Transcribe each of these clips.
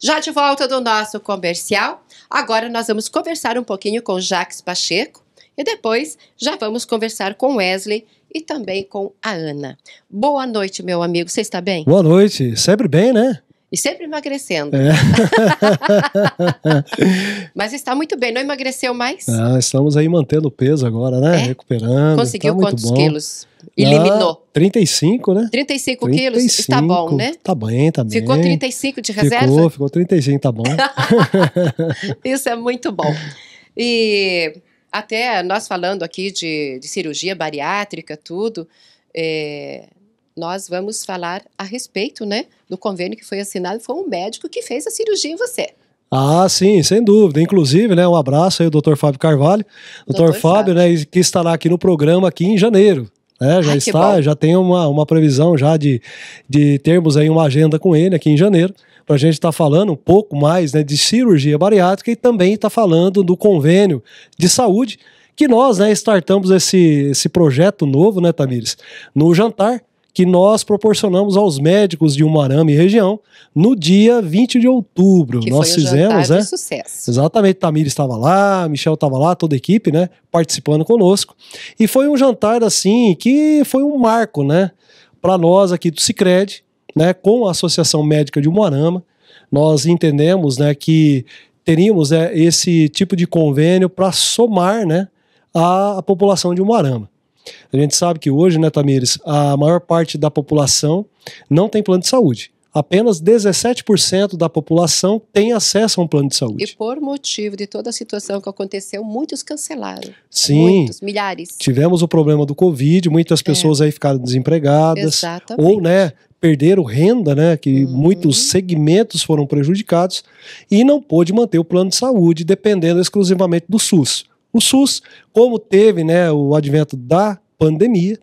Já de volta do nosso comercial, agora nós vamos conversar um pouquinho com Jacques Pacheco e depois já vamos conversar com Wesley e também com a Ana. Boa noite, meu amigo. Você está bem? Boa noite. Sempre bem, né? E sempre emagrecendo. É. Mas está muito bem, não emagreceu mais? Ah, estamos aí mantendo o peso agora, né? É? Recuperando. Conseguiu tá quantos quilos? Eliminou. Ah, 35, né? 35, 35 quilos? Está bom, né? Tá bem, tá bem. Ficou 35 de reserva? Ficou, ficou 35, tá bom. Isso é muito bom. E até nós falando aqui de, de cirurgia bariátrica, tudo, é, nós vamos falar a respeito, né? do convênio que foi assinado, foi um médico que fez a cirurgia em você. Ah, sim, sem dúvida. Inclusive, né, um abraço aí doutor Dr. Fábio Carvalho. doutor Fábio, Fábio, né, que estará aqui no programa aqui em janeiro. Né, já Ai, está, já tem uma, uma previsão já de, de termos aí uma agenda com ele aqui em janeiro, para a gente estar tá falando um pouco mais né, de cirurgia bariátrica e também está falando do convênio de saúde, que nós né, startamos esse, esse projeto novo, né, Tamires, no jantar, que nós proporcionamos aos médicos de Umarama e região no dia 20 de outubro. Que nós fizemos, né? sucesso. Exatamente, Tamir estava lá, Michel estava lá, toda a equipe, né, participando conosco. E foi um jantar assim que foi um marco, né, para nós aqui do Sicredi, né, com a Associação Médica de Umarama. Nós entendemos, né, que teríamos né, esse tipo de convênio para somar, né, a população de Umarama. A gente sabe que hoje, né, Tamires, a maior parte da população não tem plano de saúde. Apenas 17% da população tem acesso a um plano de saúde. E por motivo de toda a situação que aconteceu, muitos cancelaram. Sim. Muitos, milhares. Tivemos o problema do Covid, muitas é. pessoas é. aí ficaram desempregadas. Exatamente. Ou, né, perderam renda, né? Que uhum. muitos segmentos foram prejudicados e não pôde manter o plano de saúde, dependendo exclusivamente do SUS. O SUS, como teve né, o advento da pandemia,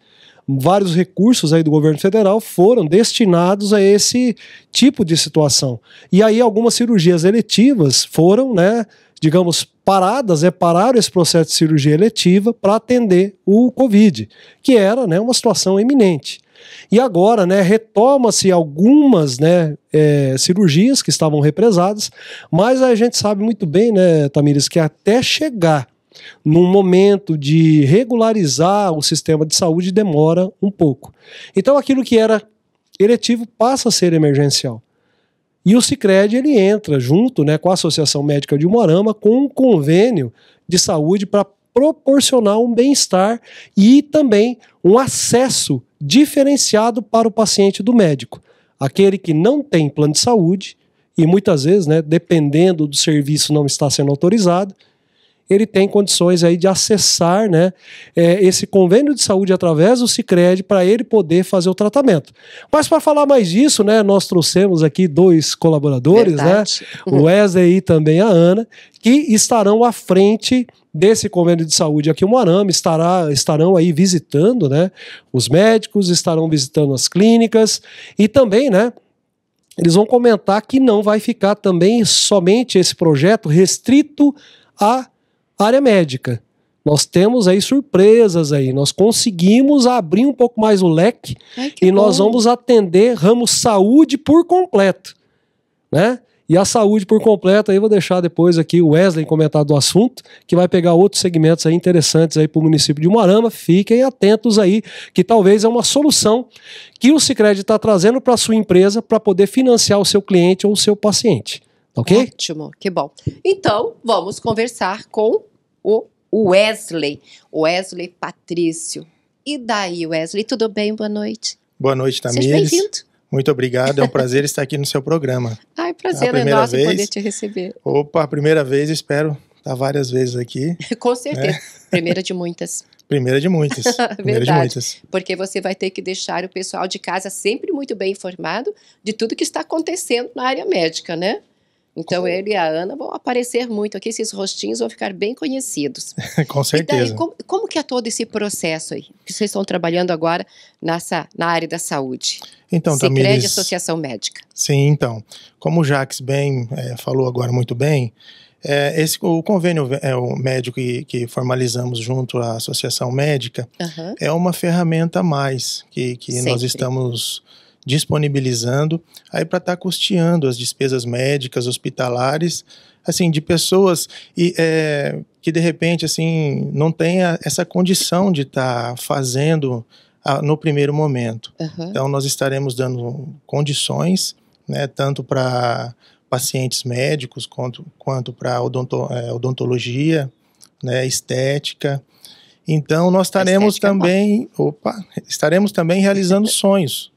vários recursos aí do governo federal foram destinados a esse tipo de situação. E aí algumas cirurgias eletivas foram, né, digamos, paradas, é, pararam esse processo de cirurgia eletiva para atender o Covid, que era né, uma situação eminente. E agora, né, retoma-se algumas né, é, cirurgias que estavam represadas, mas a gente sabe muito bem, né, Tamires, que até chegar num momento de regularizar o sistema de saúde demora um pouco. Então aquilo que era eletivo passa a ser emergencial. E o Cicred ele entra junto, né, com a Associação Médica de Morama com um convênio de saúde para proporcionar um bem-estar e também um acesso diferenciado para o paciente do médico. Aquele que não tem plano de saúde e muitas vezes, né, dependendo do serviço não está sendo autorizado, ele tem condições aí de acessar né, é, esse convênio de saúde através do Cicred para ele poder fazer o tratamento. Mas para falar mais disso, né, nós trouxemos aqui dois colaboradores, né, o Wesley e também a Ana, que estarão à frente desse convênio de saúde aqui em Moarama, estará, estarão aí visitando né, os médicos, estarão visitando as clínicas e também, né, eles vão comentar que não vai ficar também somente esse projeto restrito a área médica. Nós temos aí surpresas aí. Nós conseguimos abrir um pouco mais o leque Ai, e bom. nós vamos atender ramo saúde por completo, né? E a saúde por completo, aí vou deixar depois aqui o Wesley comentar do assunto, que vai pegar outros segmentos aí interessantes aí para o município de Umarama. Fiquem atentos aí, que talvez é uma solução que o Sicredi está trazendo para a sua empresa para poder financiar o seu cliente ou o seu paciente. Ok? Ótimo, que bom. Então, vamos conversar com o Wesley. Wesley Patrício. E daí, Wesley, tudo bem? Boa noite. Boa noite, Tamir. Seja bem-vindo. Muito obrigado, é um prazer estar aqui no seu programa. Ai, é prazer é nosso vez... poder te receber. Opa, primeira vez, espero estar várias vezes aqui. Com certeza, né? primeira de muitas. Primeira de muitas. Primeira Verdade, de muitas. Porque você vai ter que deixar o pessoal de casa sempre muito bem informado de tudo que está acontecendo na área médica, né? Então ele e a Ana vão aparecer muito aqui, esses rostinhos vão ficar bem conhecidos. Com certeza. Daí, como, como, que é todo esse processo aí que vocês estão trabalhando agora nessa na área da saúde? Então, Secrede Tamires... Associação Médica. Sim, então, como o Jax bem é, falou agora muito bem, é, esse, o convênio é, o médico que, que formalizamos junto à Associação Médica uhum. é uma ferramenta a mais que, que nós estamos disponibilizando aí para estar tá custeando as despesas médicas, hospitalares, assim, de pessoas e, é, que de repente assim não tenha essa condição de estar tá fazendo a, no primeiro momento. Uhum. Então nós estaremos dando condições, né, tanto para pacientes médicos quanto, quanto para odonto, é, odontologia, né, estética. Então nós é estaremos também, é opa, estaremos também realizando sonhos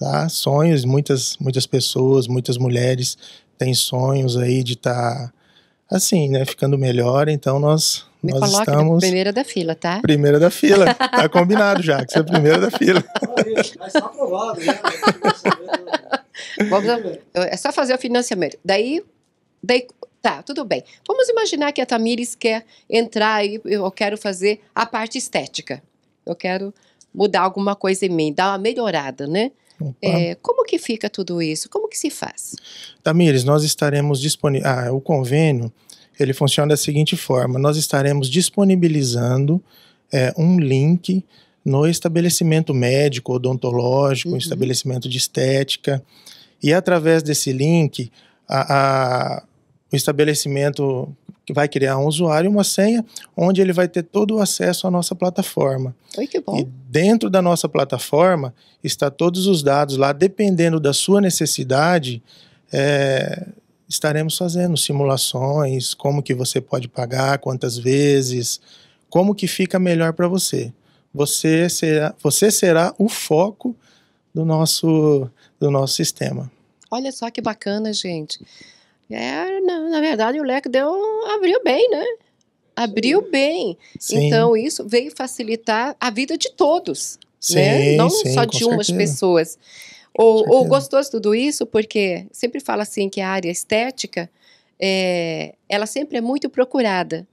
tá? Sonhos, muitas muitas pessoas, muitas mulheres têm sonhos aí de estar tá, assim, né, ficando melhor, então nós me nós estamos... primeira da fila, tá? Primeira da fila, tá combinado já, que você é primeira da fila. Né? Vamos, é só fazer o financiamento. Daí, daí, tá, tudo bem. Vamos imaginar que a Tamires quer entrar e eu quero fazer a parte estética. Eu quero mudar alguma coisa em mim, dar uma melhorada, né? É, como que fica tudo isso? Como que se faz? Tamires, nós estaremos disponíveis. Ah, o convênio ele funciona da seguinte forma: nós estaremos disponibilizando é, um link no estabelecimento médico, odontológico, uhum. estabelecimento de estética, e através desse link, a, a, o estabelecimento vai criar um usuário e uma senha onde ele vai ter todo o acesso à nossa plataforma. Oi, que bom. E dentro da nossa plataforma está todos os dados lá, dependendo da sua necessidade, é, estaremos fazendo simulações, como que você pode pagar, quantas vezes, como que fica melhor para você. Você será, você será o foco do nosso, do nosso sistema. Olha só que bacana, gente. É, na, na verdade, o leque deu, abriu bem, né? Abriu sim. bem. Sim. Então, isso veio facilitar a vida de todos, sim, né? Não só de umas certeza. pessoas. Ou, ou gostoso tudo isso, porque sempre fala assim que a área estética, é, ela sempre é muito procurada,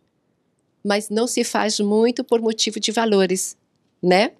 mas não se faz muito por motivo de valores, né?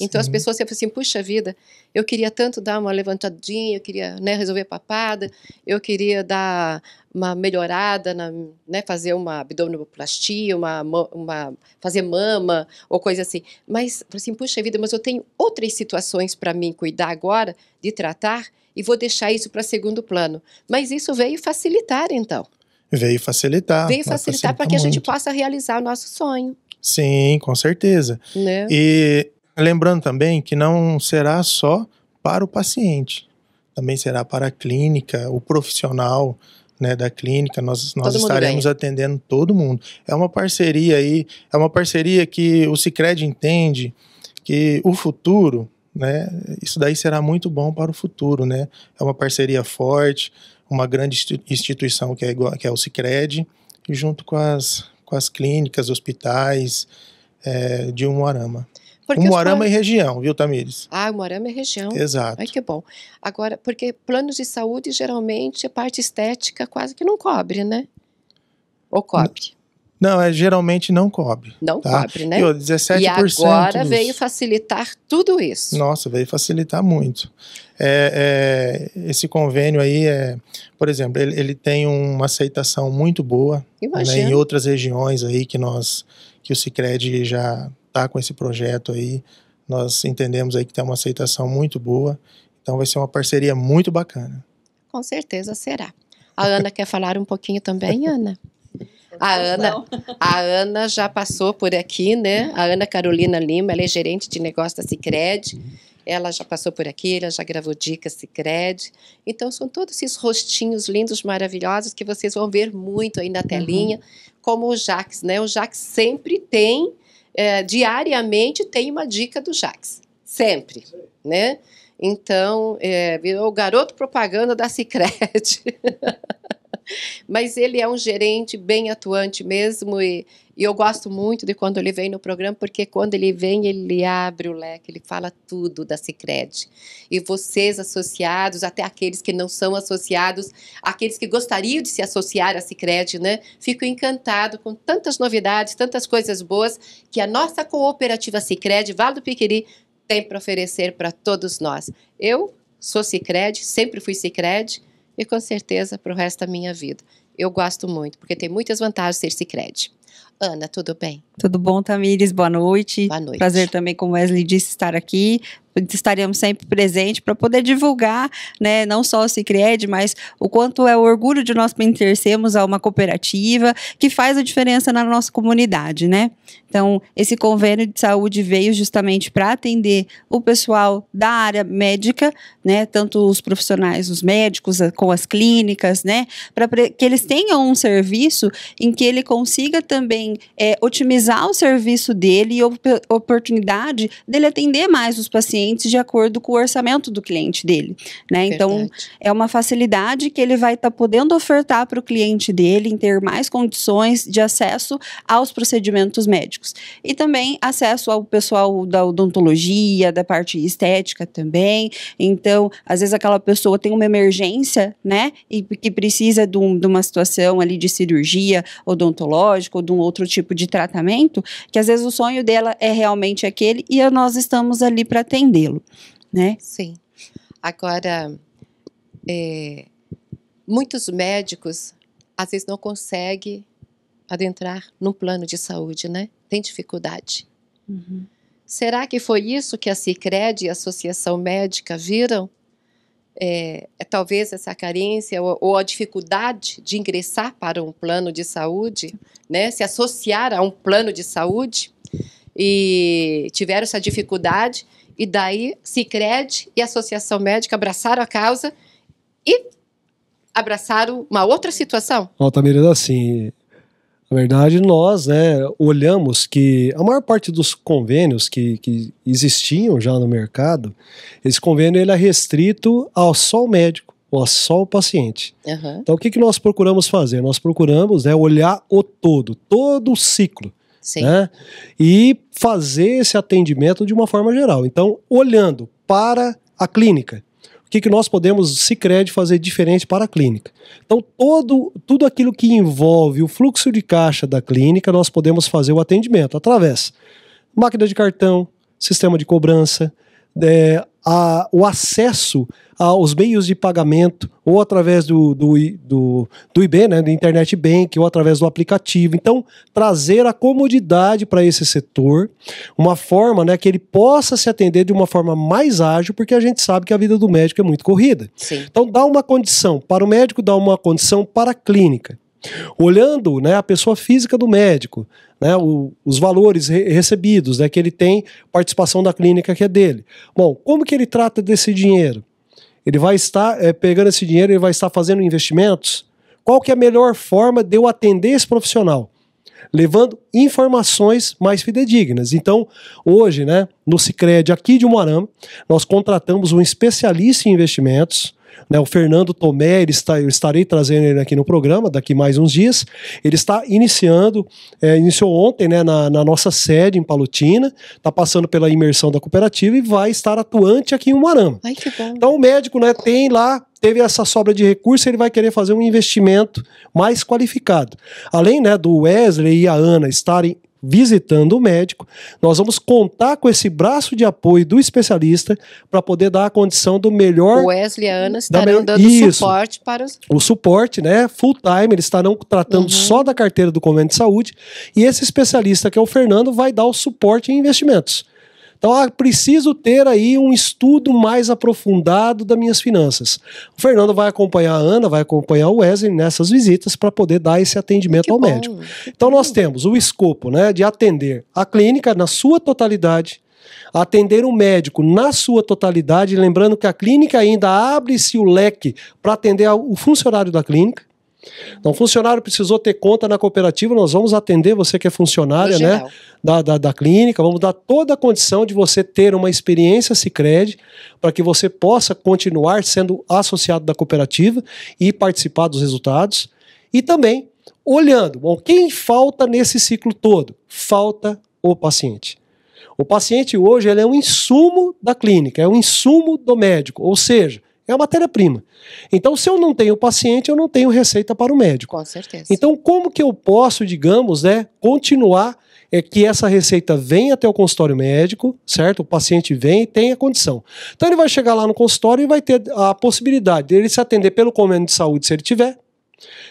Então Sim. as pessoas sempre assim, puxa vida, eu queria tanto dar uma levantadinha, eu queria né, resolver papada, eu queria dar uma melhorada, na, né, fazer uma abdominoplastia, uma, uma, fazer mama ou coisa assim. Mas assim, puxa vida, mas eu tenho outras situações para mim cuidar agora, de tratar, e vou deixar isso para segundo plano. Mas isso veio facilitar então. Veio facilitar. Veio né, facilitar para que a gente possa realizar o nosso sonho. Sim, com certeza. Né? E Lembrando também que não será só para o paciente, também será para a clínica, o profissional né, da clínica, nós, nós estaremos atendendo todo mundo. É uma parceria aí, é uma parceria que o Cicred entende que o futuro, né, isso daí será muito bom para o futuro, né? É uma parceria forte, uma grande instituição que é, igual, que é o Cicred, junto com as, com as clínicas, hospitais é, de Umuarama. Porque o Moarama planos... e é região, viu, Tamires? Ah, o Moarama e é região. Exato. Ai, que bom. Agora, porque planos de saúde, geralmente, a parte estética quase que não cobre, né? Ou cobre? Não, é, geralmente não cobre. Não tá? cobre, né? E, ó, 17 e agora dos... veio facilitar tudo isso. Nossa, veio facilitar muito. É, é, esse convênio aí, é, por exemplo, ele, ele tem uma aceitação muito boa né, em outras regiões aí que nós, que o Cicred já com esse projeto aí. Nós entendemos aí que tem uma aceitação muito boa. Então vai ser uma parceria muito bacana. Com certeza será. A Ana quer falar um pouquinho também, Ana? A Ana, a Ana já passou por aqui, né? A Ana Carolina Lima, ela é gerente de negócio da Cicred. Ela já passou por aqui, ela já gravou dicas Cicred. Então, são todos esses rostinhos lindos, maravilhosos, que vocês vão ver muito aí na uhum. telinha, uhum. como o Jax, né? O Jax sempre tem é, diariamente tem uma dica do Jax, sempre, né? Então, é, virou o garoto propaganda da Cicred. Mas ele é um gerente bem atuante mesmo e e eu gosto muito de quando ele vem no programa, porque quando ele vem, ele abre o leque, ele fala tudo da Cicred. E vocês associados, até aqueles que não são associados, aqueles que gostariam de se associar à Cicred, né? Fico encantado com tantas novidades, tantas coisas boas que a nossa cooperativa Cicred, Vale do Piquiri, tem para oferecer para todos nós. Eu sou Cicred, sempre fui Cicred e com certeza para o resto da minha vida. Eu gosto muito, porque tem muitas vantagens ser Cicred. Ana, tudo bem? Tudo bom, Tamires? Boa noite. Boa noite. Prazer também, como Wesley disse, estar aqui. Estaremos sempre presentes para poder divulgar, né, não só o Cicred, mas o quanto é o orgulho de nós pertencermos a uma cooperativa que faz a diferença na nossa comunidade, né? Então, esse convênio de saúde veio justamente para atender o pessoal da área médica, né, tanto os profissionais, os médicos, com as clínicas, né, para que eles tenham um serviço em que ele consiga também também é, otimizar o serviço dele e op oportunidade dele atender mais os pacientes de acordo com o orçamento do cliente dele. Né? Então, é uma facilidade que ele vai estar tá podendo ofertar para o cliente dele em ter mais condições de acesso aos procedimentos médicos. E também acesso ao pessoal da odontologia, da parte estética também. Então, às vezes aquela pessoa tem uma emergência, né? E que precisa de, um, de uma situação ali de cirurgia odontológica ou de um um outro tipo de tratamento, que às vezes o sonho dela é realmente aquele e nós estamos ali para atendê-lo, né? Sim. Agora, é, muitos médicos às vezes não conseguem adentrar no plano de saúde, né? Tem dificuldade. Uhum. Será que foi isso que a Cicred e a Associação Médica viram é, é, talvez essa carência ou, ou, a dificuldade de ingressar para um plano de saúde, né, se associar a um plano de saúde e tiveram essa dificuldade e daí Cicred e Associação Médica abraçaram a causa e abraçaram uma outra situação. Altamira, assim, na verdade, nós né, olhamos que a maior parte dos convênios que, que existiam já no mercado, esse convênio ele é restrito ao só o médico ou a só o paciente. Uhum. Então, o que, que nós procuramos fazer? Nós procuramos né, olhar o todo, todo o ciclo. Sim. Né? E fazer esse atendimento de uma forma geral. Então, olhando para a clínica, o que, que nós podemos, Cicred, fazer diferente para a clínica. Então, todo, tudo aquilo que envolve o fluxo de caixa da clínica, nós podemos fazer o atendimento através máquina de cartão, sistema de cobrança, é, a, o acesso aos meios de pagamento, ou através do, do, do, do IB, né, do Internet Bank, ou através do aplicativo. Então, trazer a comodidade para esse setor, uma forma né, que ele possa se atender de uma forma mais ágil, porque a gente sabe que a vida do médico é muito corrida. Sim. Então, dá uma condição para o médico, dá uma condição para a clínica. Olhando né, a pessoa física do médico, né, o, os valores re recebidos, né, que ele tem participação da clínica que é dele. Bom, como que ele trata desse dinheiro? Ele vai estar é, pegando esse dinheiro, ele vai estar fazendo investimentos? Qual que é a melhor forma de eu atender esse profissional? Levando informações mais fidedignas. Então, hoje, né, no Cicred aqui de Moarama, nós contratamos um especialista em investimentos, né? O Fernando Tomé, ele está, eu estarei trazendo ele aqui no programa daqui mais uns dias. Ele está iniciando, é, iniciou ontem né, na, na, nossa sede em Palutina, está passando pela imersão da cooperativa e vai estar atuante aqui em Umarama. Ai, que bom. Então o médico né, tem lá teve essa sobra de recurso, ele vai querer fazer um investimento mais qualificado. Além né, do Wesley e a Ana estarem visitando o médico, nós vamos contar com esse braço de apoio do especialista para poder dar a condição do melhor. Wesley e Ana estarão melhor, dando isso, suporte para os... O suporte, né? Full time, eles estarão tratando uhum. só da carteira do convênio de saúde. E esse especialista, que é o Fernando, vai dar o suporte em investimentos. Então, ah, preciso ter aí um estudo mais aprofundado das minhas finanças. O Fernando vai acompanhar a Ana, vai acompanhar o Wesley nessas visitas para poder dar esse atendimento que ao bom, médico. Então, nós temos o escopo né, de atender a clínica na sua totalidade, atender o médico na sua totalidade, lembrando que a clínica ainda abre-se o leque para atender o funcionário da clínica. Então, funcionário precisou ter conta na cooperativa, nós vamos atender você que é funcionária né, da, da, da, clínica, vamos dar toda a condição de você ter uma experiência Cicred para que você possa continuar sendo associado da cooperativa e participar dos resultados. E também olhando, bom, quem falta nesse ciclo todo? Falta o paciente. O paciente hoje ele é um insumo da clínica, é um insumo do médico, ou seja, é a matéria-prima. Então, se eu não tenho paciente, eu não tenho receita para o médico. Com certeza. Então, como que eu posso, digamos, né, continuar é que essa receita venha até o consultório médico, certo? O paciente vem e tem a condição. Então ele vai chegar lá no consultório e vai ter a possibilidade dele se atender pelo convênio de saúde, se ele tiver,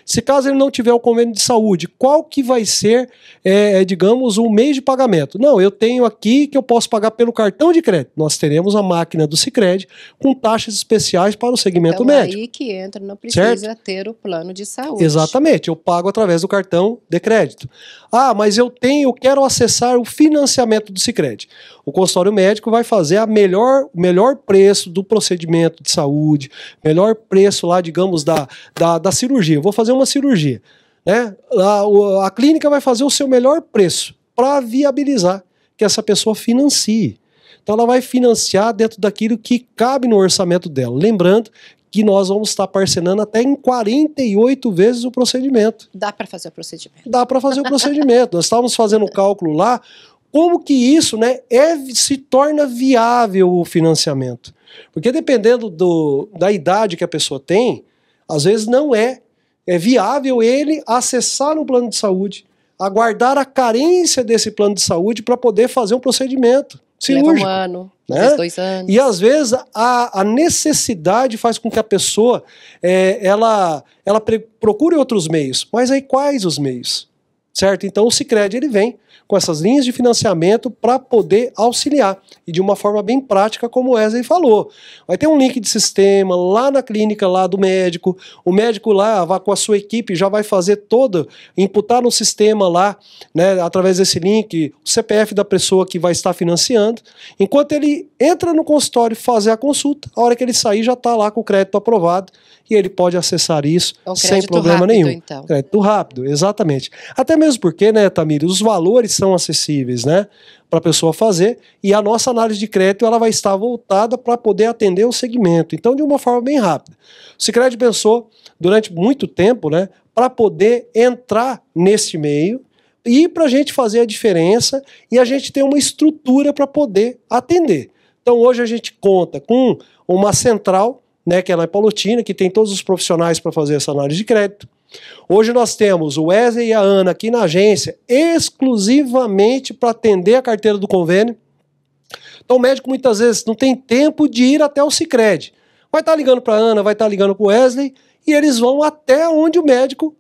se caso ele não tiver o convênio de saúde, qual que vai ser, é, é digamos, o um de pagamento? Não, eu tenho aqui que eu posso pagar pelo cartão de crédito. Nós teremos a máquina do Sicredi com taxas especiais para o segmento então, É aí que entra, não precisa certo? ter o plano de saúde. Exatamente, eu pago através do cartão de crédito. Ah, mas eu tenho, eu quero acessar o financiamento do Sicredi. O consultório médico vai fazer a melhor, o melhor preço do procedimento de saúde, melhor preço lá, digamos, da, da, da cirurgia cirurgia, vou fazer uma cirurgia. Né? A, a clínica vai fazer o seu melhor preço para viabilizar que essa pessoa financie. Então ela vai financiar dentro daquilo que cabe no orçamento dela. Lembrando que nós vamos estar parcelando até em 48 vezes o procedimento. Dá para fazer o procedimento. Dá para fazer o procedimento. nós estávamos fazendo o cálculo lá, como que isso né, é, se torna viável o financiamento. Porque dependendo do, da idade que a pessoa tem, às vezes não é é viável ele acessar um plano de saúde, aguardar a carência desse plano de saúde para poder fazer um procedimento cirúrgico. Leva um ano, né? dois anos. E às vezes a, a necessidade faz com que a pessoa é, ela, ela procure outros meios. Mas aí quais os meios? certo? Então o Sicredi ele vem com essas linhas de financiamento para poder auxiliar e de uma forma bem prática, como o Wesley falou. Vai ter um link de sistema lá na clínica lá do médico, o médico lá vai com a sua equipe já vai fazer toda, imputar no sistema lá, né, através desse link, o CPF da pessoa que vai estar financiando. Enquanto ele entra no consultório fazer a consulta, a hora que ele sair já está lá com o crédito aprovado e ele pode acessar isso é um sem problema rápido, nenhum. Então. Crédito rápido, exatamente. Até mesmo porque, né, Tamir, os valores são acessíveis, né? Para a pessoa fazer, e a nossa análise de crédito ela vai estar voltada para poder atender o segmento. Então, de uma forma bem rápida. O Cicred pensou durante muito tempo, né? Para poder entrar nesse meio e para a gente fazer a diferença e a gente ter uma estrutura para poder atender. Então hoje a gente conta com uma central né, que é na Paulotina, que tem todos os profissionais para fazer essa análise de crédito. Hoje nós temos o Wesley e a Ana aqui na agência exclusivamente para atender a carteira do convênio. Então o médico muitas vezes não tem tempo de ir até o Cicred. Vai estar tá ligando para a Ana, vai estar tá ligando para o Wesley e eles vão até onde o médico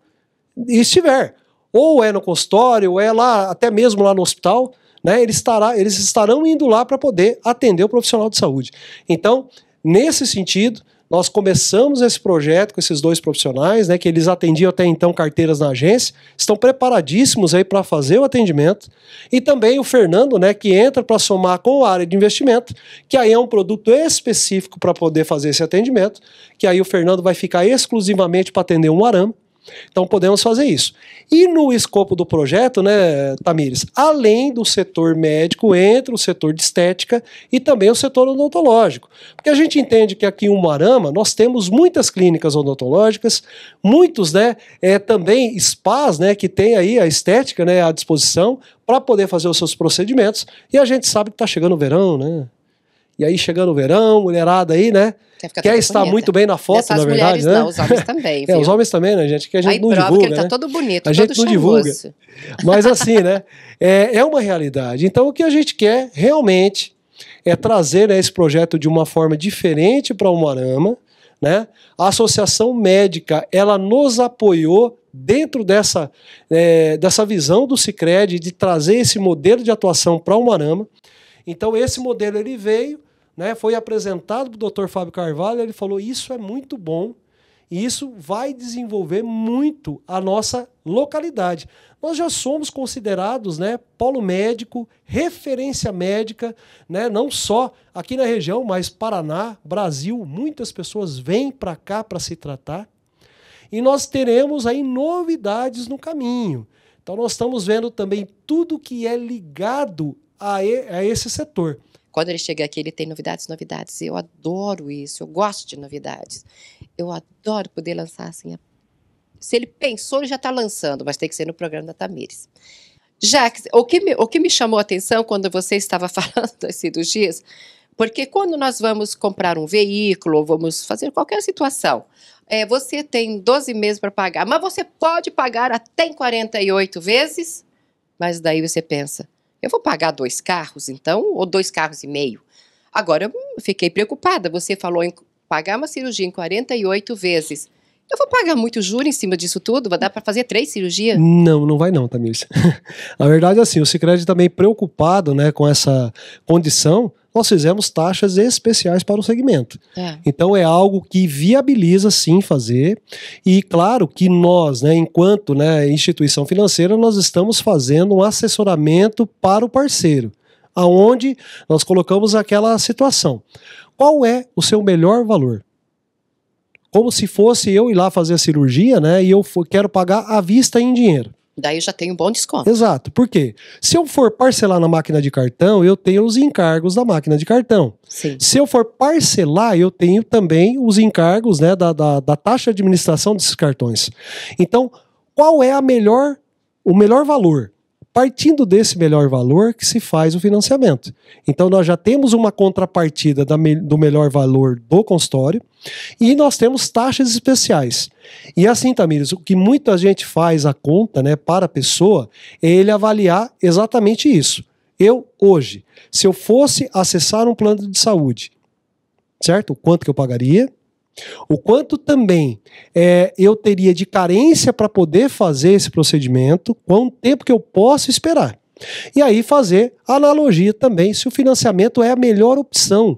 estiver. Ou é no consultório, ou é lá, até mesmo lá no hospital, né? Eles, estará, eles estarão indo lá para poder atender o profissional de saúde. Então, nesse sentido, nós começamos esse projeto com esses dois profissionais, né, que eles atendiam até então carteiras na agência, estão preparadíssimos aí para fazer o atendimento. E também o Fernando, né, que entra para somar com a área de investimento, que aí é um produto específico para poder fazer esse atendimento, que aí o Fernando vai ficar exclusivamente para atender um arame então podemos fazer isso. E no escopo do projeto, né, Tamires, além do setor médico, entra o setor de estética e também o setor odontológico. Porque a gente entende que aqui em Umarama nós temos muitas clínicas odontológicas, muitos, né, é, também spas, né, que tem aí a estética, né, à disposição para poder fazer os seus procedimentos. E a gente sabe que está chegando o verão, né? E aí chegando o verão, mulherada aí, né? Quer, quer estar bonita. muito bem na foto, Dessas na verdade, mulheres, né? Não, os homens também. É, viu? É, os homens também, né, gente? Que a gente aí não prova divulga. Que ele tá né? tá todo bonito, a gente não divulga. Mas assim, né? É, é uma realidade. Então o que a gente quer realmente é trazer né, esse projeto de uma forma diferente para o Moarama. Né? A Associação Médica ela nos apoiou dentro dessa, é, dessa visão do Cicred de trazer esse modelo de atuação para o Moarama. Então esse modelo ele veio né, foi apresentado para o Dr. Fábio Carvalho, ele falou: isso é muito bom e isso vai desenvolver muito a nossa localidade. Nós já somos considerados né, polo médico, referência médica, né, não só aqui na região, mas Paraná, Brasil, muitas pessoas vêm para cá para se tratar. E nós teremos aí novidades no caminho. Então nós estamos vendo também tudo que é ligado a, a esse setor. Quando ele chega aqui, ele tem novidades, novidades. Eu adoro isso, eu gosto de novidades. Eu adoro poder lançar assim. Se ele pensou, ele já está lançando, mas tem que ser no programa da Tamires. Jack, o que me, o que me chamou a atenção quando você estava falando das cirurgias, porque quando nós vamos comprar um veículo, ou vamos fazer qualquer situação, é, você tem 12 meses para pagar, mas você pode pagar até em 48 vezes, mas daí você pensa, eu vou pagar dois carros, então, ou dois carros e meio? Agora, eu fiquei preocupada. Você falou em pagar uma cirurgia em 48 vezes. Eu vou pagar muito juro em cima disso tudo? Vai dar para fazer três cirurgias? Não, não vai não, Tamires. Na verdade, assim, o Sicredi também tá preocupado né, com essa condição, nós fizemos taxas especiais para o segmento. É. Então é algo que viabiliza sim fazer. E claro que nós, né, enquanto né, instituição financeira, nós estamos fazendo um assessoramento para o parceiro, aonde nós colocamos aquela situação. Qual é o seu melhor valor? Como se fosse eu ir lá fazer a cirurgia, né? E eu quero pagar à vista em dinheiro. Daí eu já tenho um bom desconto. Exato. Por quê? Se eu for parcelar na máquina de cartão, eu tenho os encargos da máquina de cartão. Sim. Se eu for parcelar, eu tenho também os encargos né, da, da, da taxa de administração desses cartões. Então, qual é a melhor, o melhor valor? Partindo desse melhor valor que se faz o financiamento. Então, nós já temos uma contrapartida da, do melhor valor do consultório e nós temos taxas especiais. E assim, Tamires, o que muita gente faz a conta né, para a pessoa é ele avaliar exatamente isso. Eu, hoje, se eu fosse acessar um plano de saúde, certo? O quanto que eu pagaria? o quanto também é, eu teria de carência para poder fazer esse procedimento, quanto tempo que eu posso esperar. E aí fazer analogia também se o financiamento é a melhor opção.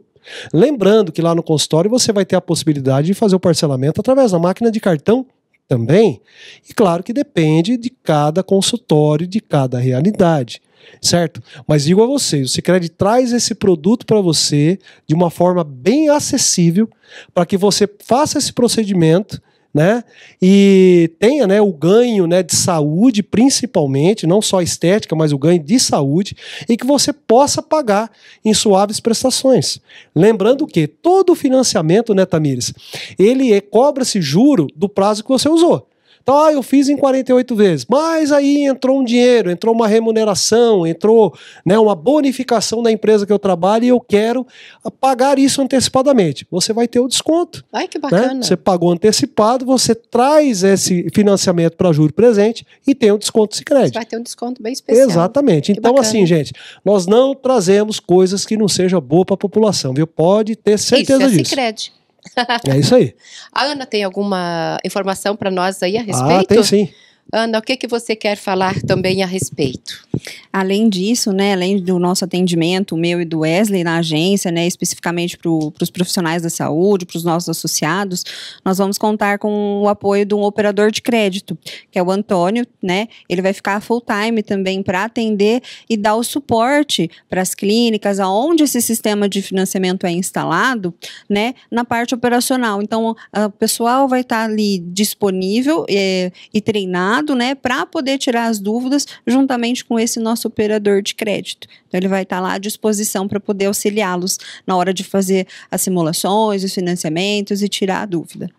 Lembrando que lá no consultório você vai ter a possibilidade de fazer o parcelamento através da máquina de cartão também. E claro que depende de cada consultório, de cada realidade certo? Mas digo a vocês, o Sicredi traz esse produto para você de uma forma bem acessível para que você faça esse procedimento, né? E tenha, né, o ganho, né, de saúde principalmente, não só estética, mas o ganho de saúde e que você possa pagar em suaves prestações. Lembrando que todo financiamento, né, Tamires, ele é, cobra-se juro do prazo que você usou. Ah, eu fiz em 48 vezes. Mas aí entrou um dinheiro, entrou uma remuneração, entrou né, uma bonificação da empresa que eu trabalho e eu quero pagar isso antecipadamente. Você vai ter o desconto. Ai, que né? bacana. Né? Você pagou antecipado, você traz esse financiamento para juro presente e tem o desconto se crédito. Você vai ter um desconto bem especial. Exatamente. Que então, bacana. assim, gente, nós não trazemos coisas que não sejam boas para a população, viu? Pode ter certeza isso, é disso. crédito é isso aí. a Ana tem alguma informação para nós aí a respeito? Ah, tem sim. Ana, o que, que você quer falar também a respeito? Além disso, né, além do nosso atendimento, o meu e do Wesley na agência, né, especificamente para os profissionais da saúde, para os nossos associados, nós vamos contar com o apoio de um operador de crédito, que é o Antônio, né? Ele vai ficar full time também para atender e dar o suporte para as clínicas, aonde esse sistema de financiamento é instalado, né, na parte operacional. Então, o pessoal vai estar tá ali disponível é, e treinado, né, para poder tirar as dúvidas juntamente com esse esse nosso operador de crédito. Então, ele vai estar lá à disposição para poder auxiliá-los na hora de fazer as simulações, os financiamentos e tirar a dúvida.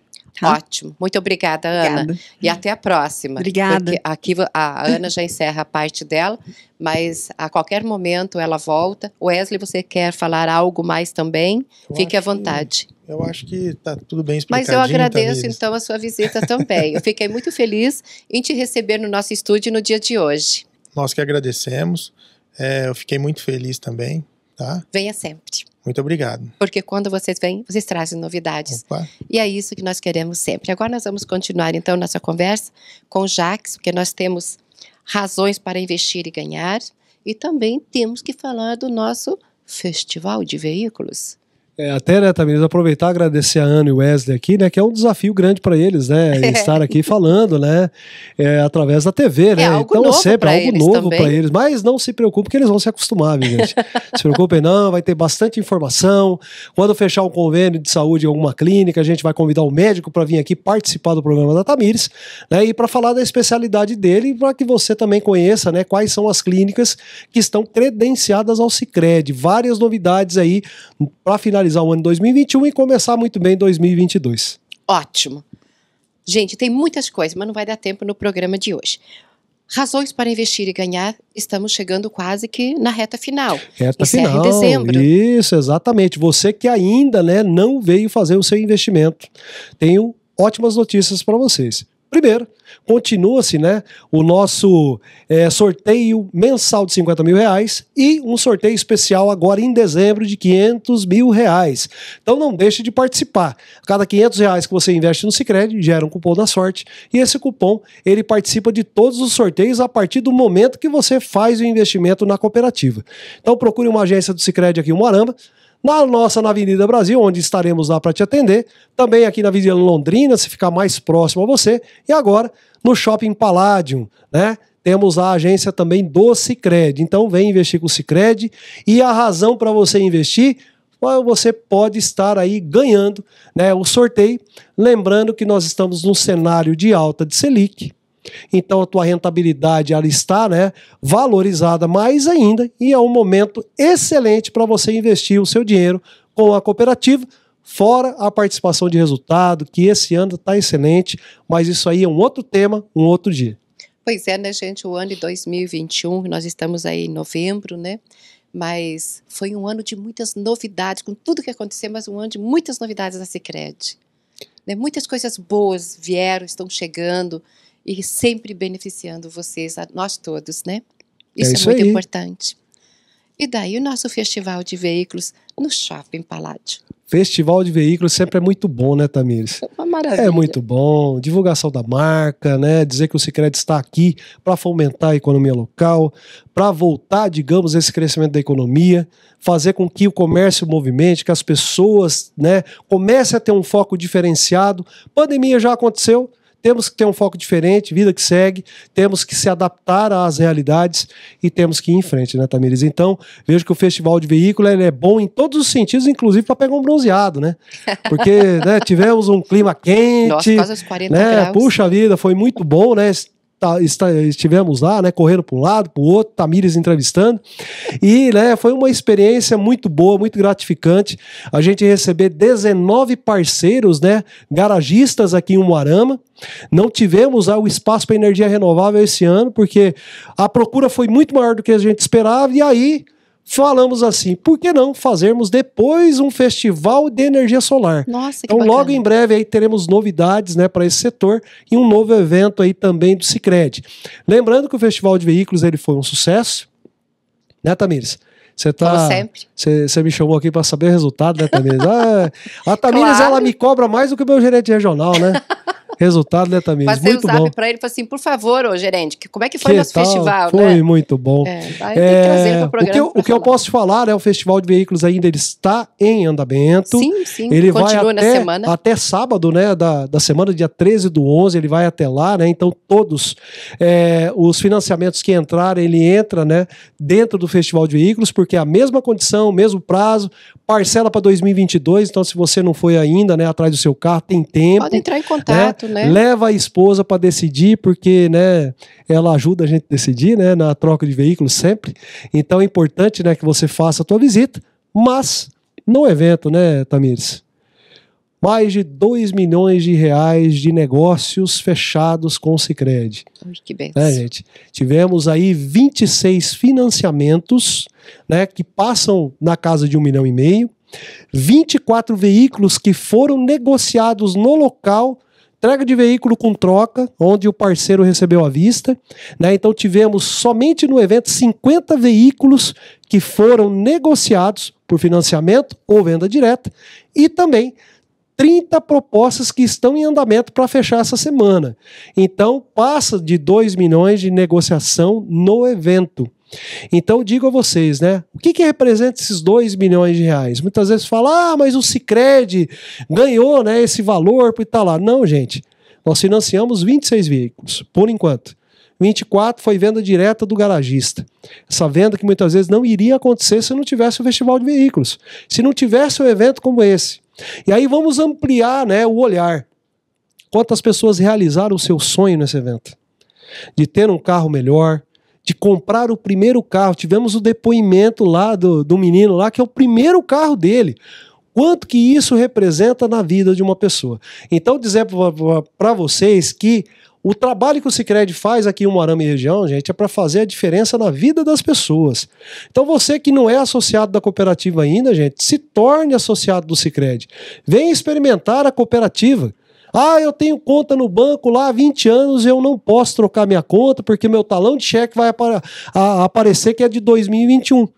Tá? Ótimo. Muito obrigada, Ana. Obrigada. E até a próxima. Obrigada. aqui a Ana já encerra a parte dela, mas a qualquer momento ela volta. Wesley, você quer falar algo mais também? Eu Fique à vontade. Que... Eu acho que está tudo bem explicado. Mas eu tá, agradeço então a sua visita também. eu fiquei muito feliz em te receber no nosso estúdio no dia de hoje. Nós que agradecemos. É, eu fiquei muito feliz também, tá? Venha sempre. Muito obrigado. Porque quando vocês vêm, vocês trazem novidades. Opa. E é isso que nós queremos sempre. Agora nós vamos continuar então nossa conversa com o Jax, porque nós temos razões para investir e ganhar e também temos que falar do nosso festival de veículos. É, até, né, Tamires, aproveitar e agradecer a Ana e o Wesley aqui, né? Que é um desafio grande para eles, né? É. Estar aqui falando, né? É, através da TV, é né? então sempre é algo novo para eles. Mas não se preocupe que eles vão se acostumar, viu, gente? se preocupem, não, vai ter bastante informação. Quando fechar um convênio de saúde em alguma clínica, a gente vai convidar o um médico para vir aqui participar do programa da Tamires, né? E para falar da especialidade dele, para que você também conheça, né? Quais são as clínicas que estão credenciadas ao Cicred. Várias novidades aí para finalizar finalizar o ano 2021 e começar muito bem 2022. Ótimo. Gente, tem muitas coisas, mas não vai dar tempo no programa de hoje. Razões para investir e ganhar, estamos chegando quase que na reta final. Reta Encerra final. em dezembro. Isso, exatamente. Você que ainda né, não veio fazer o seu investimento, tenho ótimas notícias para vocês. Primeiro, continua-se né, o nosso é, sorteio mensal de 50 mil reais e um sorteio especial agora em dezembro de 500 mil reais. Então não deixe de participar. Cada 500 reais que você investe no Cicred, gera um cupom da sorte e esse cupom ele participa de todos os sorteios a partir do momento que você faz o investimento na cooperativa. Então procure uma agência do Cicred aqui em Moarama, na nossa na Avenida Brasil, onde estaremos lá para te atender, também aqui na Avenida Londrina, se ficar mais próximo a você, e agora no Shopping Palladium, né? Temos a agência também do Sicredi. Então vem investir com o Sicredi e a razão para você investir você pode estar aí ganhando né, o sorteio. Lembrando que nós estamos num cenário de alta de Selic, então a tua rentabilidade ela está né, valorizada mais ainda e é um momento excelente para você investir o seu dinheiro com a cooperativa, fora a participação de resultado, que esse ano está excelente, mas isso aí é um outro tema, um outro dia. Pois é, né, gente? O ano de 2021, nós estamos aí em novembro, né? Mas foi um ano de muitas novidades, com tudo que aconteceu, mas um ano de muitas novidades na Sicredi. Né? Muitas coisas boas vieram, estão chegando e sempre beneficiando vocês, nós todos, né? É isso é, isso é muito aí. importante. E daí o nosso festival de veículos no Shopping Palácio. Festival de veículos sempre é muito bom, né, Tamires? É uma maravilha. É muito bom. Divulgação da marca, né? Dizer que o Cicred está aqui para fomentar a economia local, para voltar, digamos, esse crescimento da economia, fazer com que o comércio movimente, que as pessoas, né, comecem a ter um foco diferenciado. Pandemia já aconteceu, temos que ter um foco diferente, vida que segue, temos que se adaptar às realidades e temos que ir em frente, né, Tamires? Então, vejo que o festival de veículo é bom em todos os sentidos, inclusive para pegar um bronzeado, né? Porque né, tivemos um clima quente. Nossa, quase 40 né? Graus. Puxa vida, foi muito bom, né? está, estivemos lá, né, correndo para um lado, para o outro, Tamires entrevistando. E né, foi uma experiência muito boa, muito gratificante. A gente receber 19 parceiros, né, garagistas aqui em Umuarama. Não tivemos ah, o espaço para energia renovável esse ano, porque a procura foi muito maior do que a gente esperava, e aí falamos assim, por que não fazermos depois um festival de energia solar? Nossa, então logo em breve aí teremos novidades, né, para esse setor e um novo evento aí também do CICRED Lembrando que o festival de veículos ele foi um sucesso, né, Tamires? Você tá. Você me chamou aqui para saber o resultado, né, Tamires? Ah, a Tamires, claro. ela me cobra mais do que o meu gerente regional, né? Resultado, né, Tamir? Passei muito o zap bom. pra ele e falei assim, por favor, ô gerente, como é que foi que nosso tal? festival, Foi né? muito bom. É, é, o que, eu, o que eu posso te falar é o Festival de Veículos ainda ele está em andamento. Sim, sim. Ele Continua vai até, semana. Até sábado, né, da, da semana, dia 13 do 11, ele vai até lá, né? Então todos é, os financiamentos que entrarem, ele entra, né, dentro do Festival de Veículos, porque é a mesma condição, mesmo prazo, parcela para 2022, então se você não foi ainda, né, atrás do seu carro, tem tempo. Pode entrar em contato. Né? né? Leva a esposa para decidir, porque né, ela ajuda a gente a decidir, né? Na troca de veículos sempre. Então é importante né, que você faça a tua visita, mas no evento, né, Tamires? Mais de 2 milhões de reais de negócios fechados com o Cicred. Que benção. É, gente? Tivemos aí 26 financiamentos né, que passam na casa de um milhão e meio. 24 veículos que foram negociados no local Entrega de veículo com troca, onde o parceiro recebeu à vista. Né? Então, tivemos somente no evento 50 veículos que foram negociados por financiamento ou venda direta e também 30 propostas que estão em andamento para fechar essa semana. Então, passa de 2 milhões de negociação no evento. Então, digo a vocês, né? O que, que representa esses 2 milhões de reais? Muitas vezes fala, ah, mas o Cicred ganhou né, esse valor por estar lá. Não, gente. Nós financiamos 26 veículos, por enquanto. 24 foi venda direta do garagista. Essa venda que muitas vezes não iria acontecer se não tivesse o festival de veículos, se não tivesse um evento como esse. E aí vamos ampliar né, o olhar. Quantas pessoas realizaram o seu sonho nesse evento? De ter um carro melhor, de comprar o primeiro carro. Tivemos o depoimento lá do, do menino lá, que é o primeiro carro dele. Quanto que isso representa na vida de uma pessoa? Então, dizer para vocês que o trabalho que o Cicred faz aqui em Moarama e região, gente, é para fazer a diferença na vida das pessoas. Então você que não é associado da cooperativa ainda, gente, se torne associado do Cicred. Venha experimentar a cooperativa. Ah, eu tenho conta no banco lá há 20 anos, eu não posso trocar minha conta porque meu talão de cheque vai a- aparecer que é de 2021.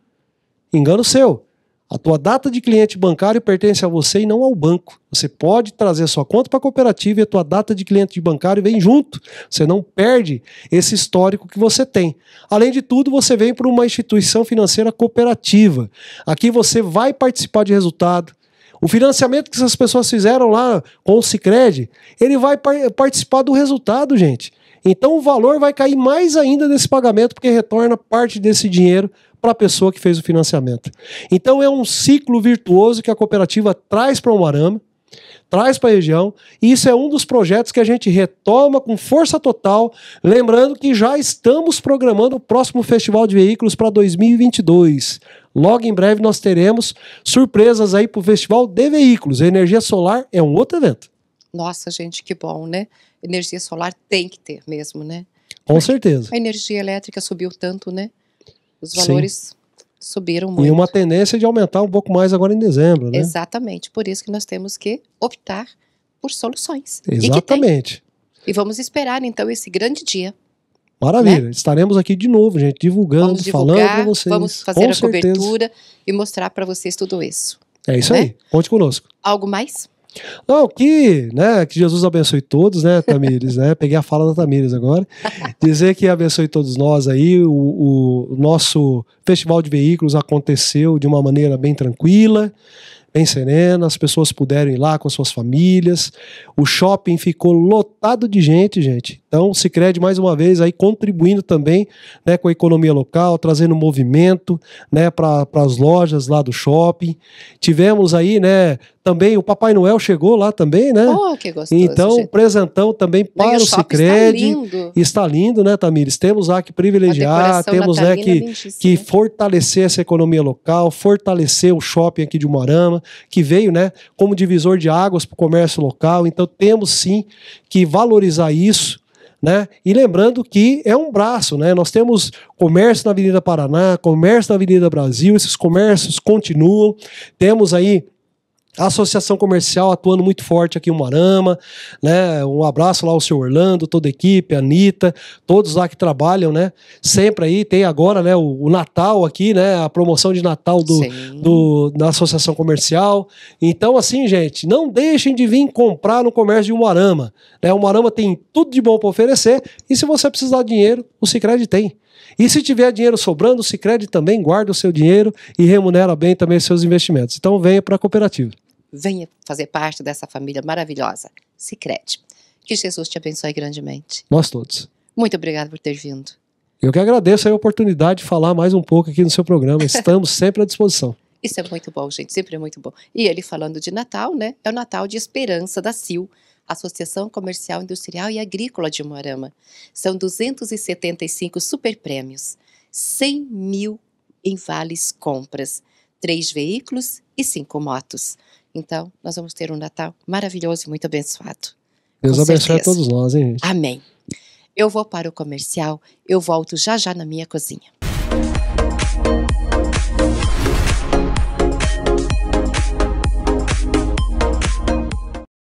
Engano seu. A tua data de cliente bancário pertence a você e não ao banco. Você pode trazer sua conta para a cooperativa e a tua data de cliente bancário vem junto. Você não perde esse histórico que você tem. Além de tudo, você vem para uma instituição financeira cooperativa. Aqui você vai participar de resultado, o financiamento que essas pessoas fizeram lá com o Cicred, ele vai par participar do resultado, gente. Então o valor vai cair mais ainda desse pagamento, porque retorna parte desse dinheiro para a pessoa que fez o financiamento. Então é um ciclo virtuoso que a cooperativa traz para o Moarama traz para a região. E isso é um dos projetos que a gente retoma com força total, lembrando que já estamos programando o próximo Festival de Veículos para 2022. Logo em breve nós teremos surpresas aí para o Festival de Veículos. energia solar é um outro evento. Nossa, gente, que bom, né? Energia solar tem que ter mesmo, né? Com certeza. A energia elétrica subiu tanto, né? Os valores Sim subiram muito. E uma tendência de aumentar um pouco mais agora em dezembro, né? Exatamente, por isso que nós temos que optar por soluções. Exatamente. E, e vamos esperar então esse grande dia. Maravilha, né? estaremos aqui de novo, gente, divulgando, divulgar, falando para vocês. Vamos fazer Com a certeza. cobertura e mostrar para vocês tudo isso. É isso né? aí, conte conosco. Algo mais? Não, que, né, que Jesus abençoe todos, né, Tamires, né? Peguei a fala da Tamires agora. Dizer que abençoe todos nós aí. O, o nosso festival de veículos aconteceu de uma maneira bem tranquila bem serena, as pessoas puderam ir lá com suas famílias. O shopping ficou lotado de gente, gente. Então, o Cicred, mais uma vez, aí contribuindo também né, com a economia local, trazendo movimento né, para as lojas lá do shopping. Tivemos aí, né, também o Papai Noel chegou lá também, né? Oh, que gostoso. Então, gente. presentão também para o, o Cicred. Está lindo. está lindo, né, Tamires? Temos lá que privilegiar, temos né, que, é que fortalecer essa economia local, fortalecer o shopping aqui de Umarama que veio né, como divisor de águas para o comércio local. Então temos sim que valorizar isso. Né? E lembrando que é um braço, né? Nós temos comércio na Avenida Paraná, comércio na Avenida Brasil, esses comércios continuam. Temos aí a associação comercial atuando muito forte aqui em Marama, né? Um abraço lá ao seu Orlando, toda a equipe, a Anitta, todos lá que trabalham, né? Sempre aí, tem agora, né, o, o Natal aqui, né? A promoção de Natal do, do, da associação comercial. Então, assim, gente, não deixem de vir comprar no comércio de Umarama, né? O Umarama tem tudo de bom para oferecer e se você precisar de dinheiro, o Sicredi tem. E se tiver dinheiro sobrando, o Sicredi também guarda o seu dinheiro e remunera bem também os seus investimentos. Então venha para a cooperativa. Venha fazer parte dessa família maravilhosa, Sicredi. Que Jesus te abençoe grandemente. Nós todos. Muito obrigado por ter vindo. Eu que agradeço a oportunidade de falar mais um pouco aqui no seu programa. Estamos sempre à disposição. Isso é muito bom, gente, sempre é muito bom. E ele falando de Natal, né? É o Natal de Esperança da Sil. Associação Comercial, Industrial e Agrícola de Moarama. São 275 superprêmios, 100 mil em vales compras, três veículos e cinco motos. Então, nós vamos ter um Natal maravilhoso e muito abençoado. Deus abençoe a todos nós, hein? Amém. Eu vou para o comercial, eu volto já já na minha cozinha.